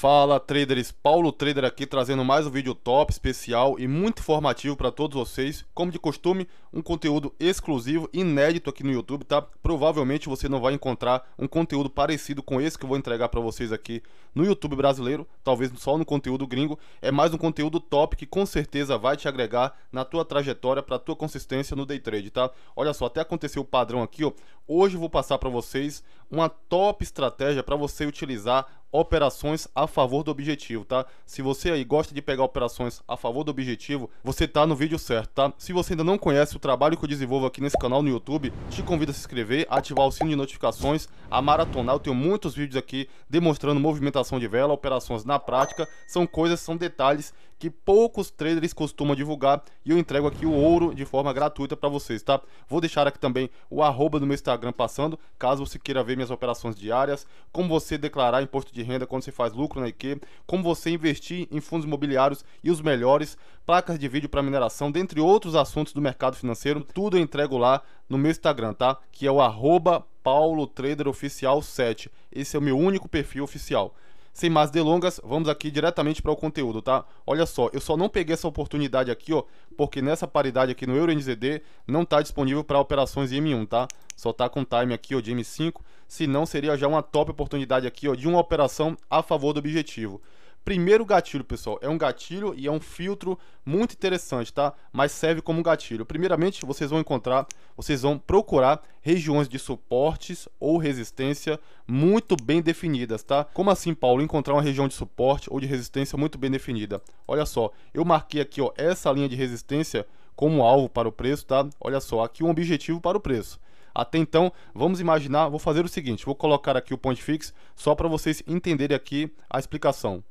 Fala traders, Paulo Trader aqui trazendo mais um vídeo top, especial e muito informativo para todos vocês. Como de costume, um conteúdo exclusivo, inédito aqui no YouTube, tá? Provavelmente você não vai encontrar um conteúdo parecido com esse que eu vou entregar para vocês aqui no YouTube brasileiro, talvez só no conteúdo gringo. É mais um conteúdo top que com certeza vai te agregar na tua trajetória, para tua consistência no day trade, tá? Olha só, até aconteceu o padrão aqui, ó. Hoje eu vou passar para vocês uma top estratégia para você utilizar operações a favor do objetivo, tá? Se você aí gosta de pegar operações a favor do objetivo, você tá no vídeo certo, tá? Se você ainda não conhece o trabalho que eu desenvolvo aqui nesse canal no YouTube, te convido a se inscrever, ativar o sino de notificações, a maratonar, eu tenho muitos vídeos aqui demonstrando movimentação de vela, operações na prática, são coisas, são detalhes que poucos traders costumam divulgar e eu entrego aqui o ouro de forma gratuita para vocês, tá? Vou deixar aqui também o arroba do meu Instagram passando, caso você queira ver minhas operações diárias, como você declarar imposto de renda quando você faz lucro na IQ, como você investir em fundos imobiliários e os melhores, placas de vídeo para mineração, dentre outros assuntos do mercado financeiro, tudo eu entrego lá no meu Instagram, tá? Que é o arroba paulotraderoficial7. Esse é o meu único perfil oficial. Sem mais delongas, vamos aqui diretamente para o conteúdo, tá? Olha só, eu só não peguei essa oportunidade aqui, ó, porque nessa paridade aqui no EURNZD não está disponível para operações em M1, tá? Só está com time aqui, ó, de M5, se não seria já uma top oportunidade aqui, ó, de uma operação a favor do objetivo. Primeiro gatilho, pessoal, é um gatilho e é um filtro muito interessante, tá? Mas serve como gatilho. Primeiramente, vocês vão encontrar, vocês vão procurar regiões de suportes ou resistência muito bem definidas, tá? Como assim, Paulo, encontrar uma região de suporte ou de resistência muito bem definida? Olha só, eu marquei aqui, ó, essa linha de resistência como alvo para o preço, tá? Olha só, aqui um objetivo para o preço. Até então, vamos imaginar, vou fazer o seguinte, vou colocar aqui o ponto fixo, só para vocês entenderem aqui a explicação.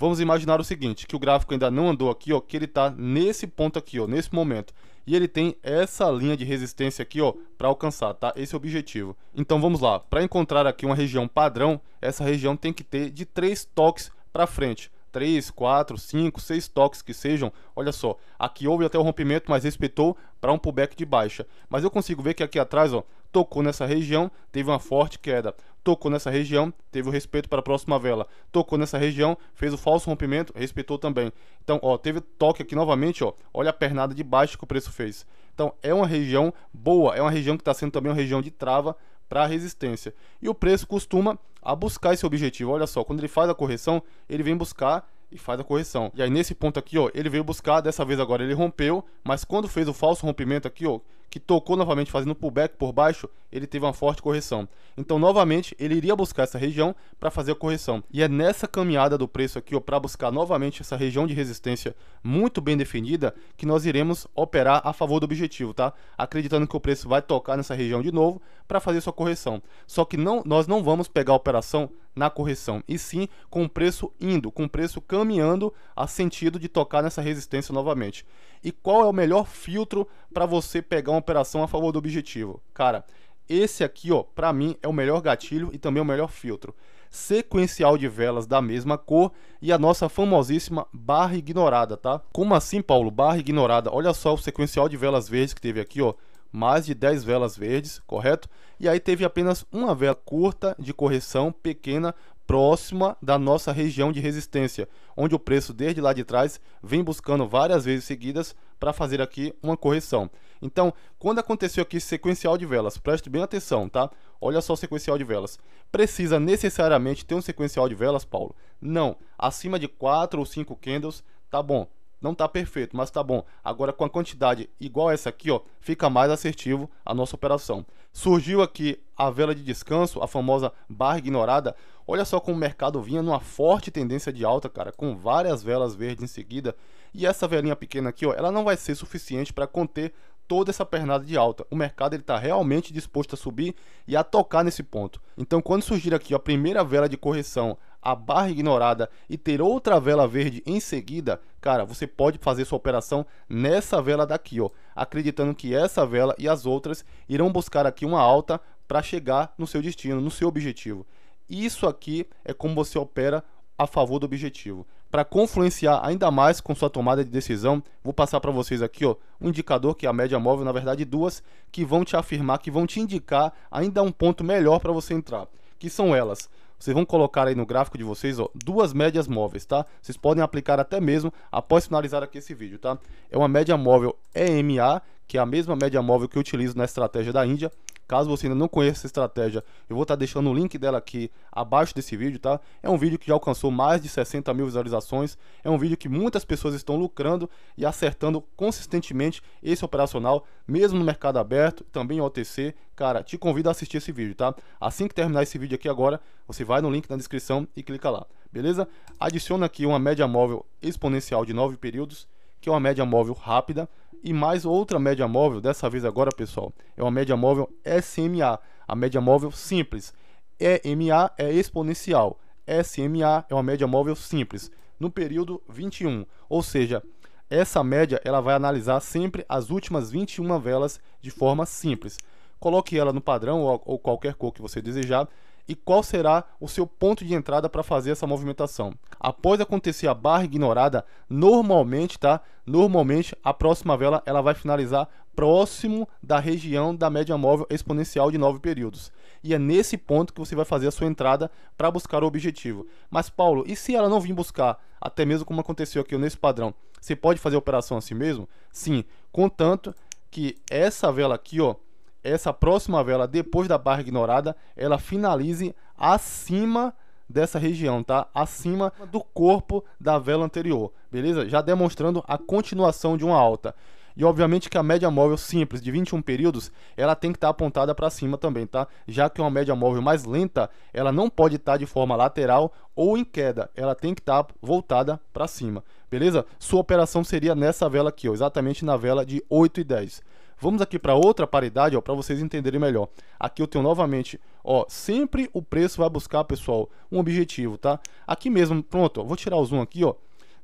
Vamos imaginar o seguinte, que o gráfico ainda não andou aqui, ó, que ele está nesse ponto aqui, ó, nesse momento. E ele tem essa linha de resistência aqui, ó, para alcançar, tá? Esse é o objetivo. Então vamos lá, para encontrar aqui uma região padrão, essa região tem que ter de 3 toques para frente. 3, 4, 5, 6 toques que sejam, olha só, aqui houve até o rompimento, mas respeitou para um pullback de baixa. Mas eu consigo ver que aqui atrás, ó, tocou nessa região, teve uma forte queda tocou nessa região, teve o respeito para a próxima vela. Tocou nessa região, fez o falso rompimento, respeitou também. Então, ó, teve toque aqui novamente, ó. Olha a pernada de baixo que o preço fez. Então, é uma região boa, é uma região que está sendo também uma região de trava para resistência. E o preço costuma a buscar esse objetivo. Olha só, quando ele faz a correção, ele vem buscar e faz a correção. E aí nesse ponto aqui, ó, ele veio buscar, dessa vez agora ele rompeu, mas quando fez o falso rompimento aqui, ó, que tocou novamente fazendo pullback por baixo, ele teve uma forte correção. Então, novamente, ele iria buscar essa região para fazer a correção. E é nessa caminhada do preço aqui, para buscar novamente essa região de resistência muito bem definida, que nós iremos operar a favor do objetivo, tá? Acreditando que o preço vai tocar nessa região de novo para fazer sua correção. Só que não, nós não vamos pegar a operação na correção, e sim com o preço indo, com o preço caminhando a sentido de tocar nessa resistência novamente e qual é o melhor filtro para você pegar uma operação a favor do objetivo. Cara, esse aqui, ó, para mim é o melhor gatilho e também é o melhor filtro. Sequencial de velas da mesma cor e a nossa famosíssima barra ignorada, tá? Como assim, Paulo? Barra ignorada. Olha só o sequencial de velas verdes que teve aqui, ó mais de 10 velas verdes, correto? E aí teve apenas uma vela curta de correção pequena próxima da nossa região de resistência, onde o preço desde lá de trás vem buscando várias vezes seguidas para fazer aqui uma correção. Então, quando aconteceu aqui sequencial de velas, preste bem atenção, tá? Olha só o sequencial de velas. Precisa necessariamente ter um sequencial de velas, Paulo? Não. Acima de 4 ou 5 candles, tá bom. Não tá perfeito, mas tá bom. Agora com a quantidade igual essa aqui, ó, fica mais assertivo a nossa operação. Surgiu aqui a vela de descanso, a famosa barra ignorada. Olha só como o mercado vinha numa forte tendência de alta, cara, com várias velas verdes em seguida. E essa velinha pequena aqui, ó, ela não vai ser suficiente para conter toda essa pernada de alta. O mercado está realmente disposto a subir e a tocar nesse ponto. Então, quando surgir aqui a primeira vela de correção, a barra ignorada e ter outra vela verde em seguida, Cara, você pode fazer sua operação nessa vela daqui, ó, acreditando que essa vela e as outras irão buscar aqui uma alta para chegar no seu destino, no seu objetivo. Isso aqui é como você opera a favor do objetivo. Para confluenciar ainda mais com sua tomada de decisão, vou passar para vocês aqui ó, um indicador que é a média móvel, na verdade duas, que vão te afirmar, que vão te indicar ainda um ponto melhor para você entrar, que são elas. Vocês vão colocar aí no gráfico de vocês, ó, duas médias móveis, tá? Vocês podem aplicar até mesmo após finalizar aqui esse vídeo, tá? É uma média móvel EMA, que é a mesma média móvel que eu utilizo na estratégia da Índia, Caso você ainda não conheça essa estratégia, eu vou estar tá deixando o link dela aqui abaixo desse vídeo, tá? É um vídeo que já alcançou mais de 60 mil visualizações, é um vídeo que muitas pessoas estão lucrando e acertando consistentemente esse operacional, mesmo no mercado aberto, também em OTC. Cara, te convido a assistir esse vídeo, tá? Assim que terminar esse vídeo aqui agora, você vai no link na descrição e clica lá, beleza? Adiciona aqui uma média móvel exponencial de 9 períodos, que é uma média móvel rápida, e mais outra média móvel, dessa vez agora, pessoal, é uma média móvel SMA, a média móvel simples. EMA é exponencial, SMA é uma média móvel simples, no período 21, ou seja, essa média ela vai analisar sempre as últimas 21 velas de forma simples. Coloque ela no padrão ou, ou qualquer cor que você desejar, e qual será o seu ponto de entrada para fazer essa movimentação. Após acontecer a barra ignorada, normalmente, tá? Normalmente a próxima vela ela vai finalizar próximo da região da média móvel exponencial de 9 períodos. E é nesse ponto que você vai fazer a sua entrada para buscar o objetivo. Mas Paulo, e se ela não vir buscar, até mesmo como aconteceu aqui nesse padrão, você pode fazer a operação assim mesmo? Sim, contanto que essa vela aqui, ó, essa próxima vela, depois da barra ignorada, ela finalize acima dessa região, tá? Acima do corpo da vela anterior, beleza? Já demonstrando a continuação de uma alta. E obviamente que a média móvel simples de 21 períodos, ela tem que estar tá apontada para cima também, tá? Já que uma média móvel mais lenta, ela não pode estar tá de forma lateral ou em queda, ela tem que estar tá voltada para cima, beleza? Sua operação seria nessa vela aqui, ó, exatamente na vela de 8 e 10. Vamos aqui para outra paridade, ó, para vocês entenderem melhor. Aqui eu tenho novamente, ó, sempre o preço vai buscar, pessoal, um objetivo, tá? Aqui mesmo, pronto, ó, vou tirar o zoom aqui, ó.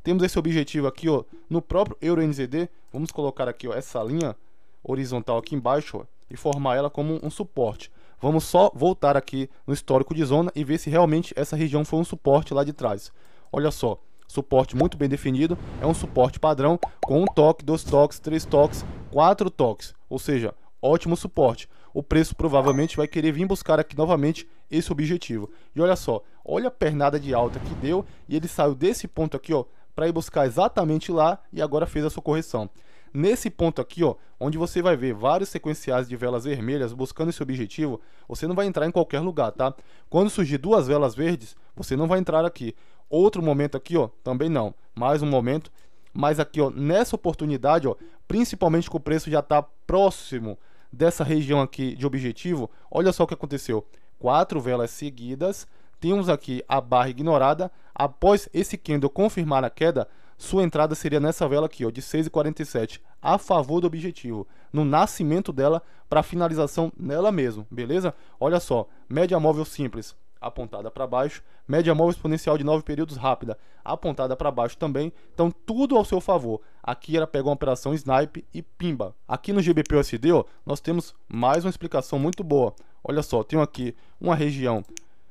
Temos esse objetivo aqui, ó, no próprio Euro NZD. Vamos colocar aqui, ó, essa linha horizontal aqui embaixo, ó, e formar ela como um suporte. Vamos só voltar aqui no histórico de zona e ver se realmente essa região foi um suporte lá de trás. Olha só, suporte muito bem definido, é um suporte padrão com um toque, dois toques, três toques, 4 toques, ou seja, ótimo suporte. O preço provavelmente vai querer vir buscar aqui novamente esse objetivo. E olha só, olha a pernada de alta que deu e ele saiu desse ponto aqui, ó, para ir buscar exatamente lá e agora fez a sua correção. Nesse ponto aqui, ó, onde você vai ver vários sequenciais de velas vermelhas buscando esse objetivo, você não vai entrar em qualquer lugar, tá? Quando surgir duas velas verdes, você não vai entrar aqui. Outro momento aqui, ó, também não. Mais um momento mas aqui, ó, nessa oportunidade, ó, principalmente que o preço já está próximo dessa região aqui de objetivo, olha só o que aconteceu. Quatro velas seguidas, temos aqui a barra ignorada. Após esse candle confirmar a queda, sua entrada seria nessa vela aqui, ó, de 6,47, a favor do objetivo, no nascimento dela para finalização nela mesmo, beleza? Olha só, média móvel simples, apontada para baixo, média móvel exponencial de 9 períodos rápida, apontada para baixo também. Então tudo ao seu favor. Aqui era pegar uma operação snipe e pimba. Aqui no GBPUSD, ó, nós temos mais uma explicação muito boa. Olha só, tenho aqui uma região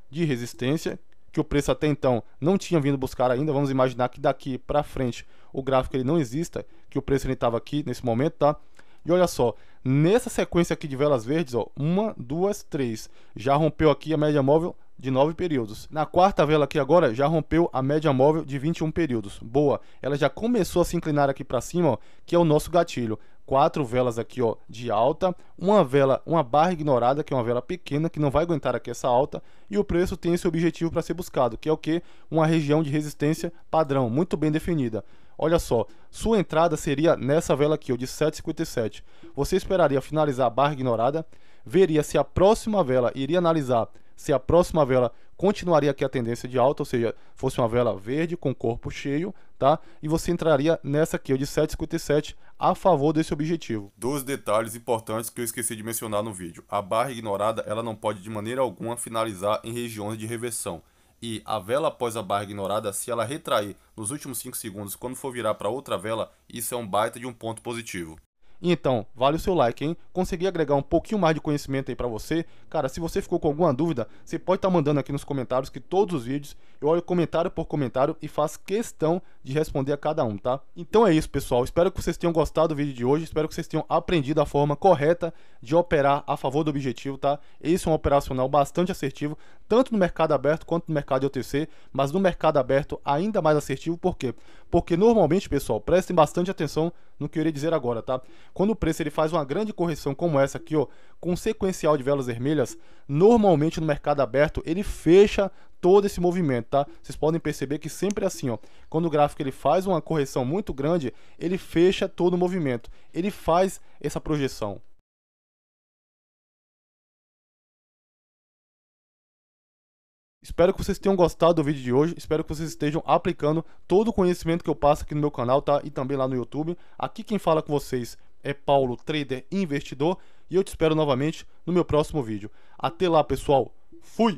de resistência que o preço até então não tinha vindo buscar ainda. Vamos imaginar que daqui para frente o gráfico ele não exista, que o preço ele estava aqui nesse momento, tá? E olha só, nessa sequência aqui de velas verdes, ó, uma, duas, três, já rompeu aqui a média móvel de 9 períodos. Na quarta vela aqui agora, já rompeu a média móvel de 21 períodos. Boa, ela já começou a se inclinar aqui para cima, ó, que é o nosso gatilho. Quatro velas aqui ó, de alta, uma vela, uma barra ignorada, que é uma vela pequena, que não vai aguentar aqui essa alta, e o preço tem esse objetivo para ser buscado, que é o que? Uma região de resistência padrão, muito bem definida. Olha só, sua entrada seria nessa vela aqui, ó, de 7,57. Você esperaria finalizar a barra ignorada, veria se a próxima vela iria analisar se a próxima vela continuaria aqui a tendência de alta, ou seja, fosse uma vela verde com corpo cheio, tá? E você entraria nessa aqui, de 7,57, a favor desse objetivo. Dois detalhes importantes que eu esqueci de mencionar no vídeo. A barra ignorada, ela não pode de maneira alguma finalizar em regiões de reversão. E a vela após a barra ignorada, se ela retrair nos últimos 5 segundos, quando for virar para outra vela, isso é um baita de um ponto positivo. Então, vale o seu like, hein? Consegui agregar um pouquinho mais de conhecimento aí para você. Cara, se você ficou com alguma dúvida, você pode estar tá mandando aqui nos comentários que todos os vídeos eu olho comentário por comentário e faço questão de responder a cada um, tá? Então é isso, pessoal. Espero que vocês tenham gostado do vídeo de hoje. Espero que vocês tenham aprendido a forma correta de operar a favor do objetivo, tá? Esse é um operacional bastante assertivo tanto no mercado aberto quanto no mercado de OTC, mas no mercado aberto ainda mais assertivo, por quê? Porque normalmente, pessoal, prestem bastante atenção no que eu irei dizer agora, tá? Quando o preço ele faz uma grande correção como essa aqui, ó, com sequencial de velas vermelhas, normalmente no mercado aberto ele fecha todo esse movimento, tá? Vocês podem perceber que sempre é assim, ó. Quando o gráfico ele faz uma correção muito grande, ele fecha todo o movimento. Ele faz essa projeção. Espero que vocês tenham gostado do vídeo de hoje, espero que vocês estejam aplicando todo o conhecimento que eu passo aqui no meu canal, tá? E também lá no YouTube. Aqui quem fala com vocês é Paulo, trader investidor, e eu te espero novamente no meu próximo vídeo. Até lá, pessoal. Fui!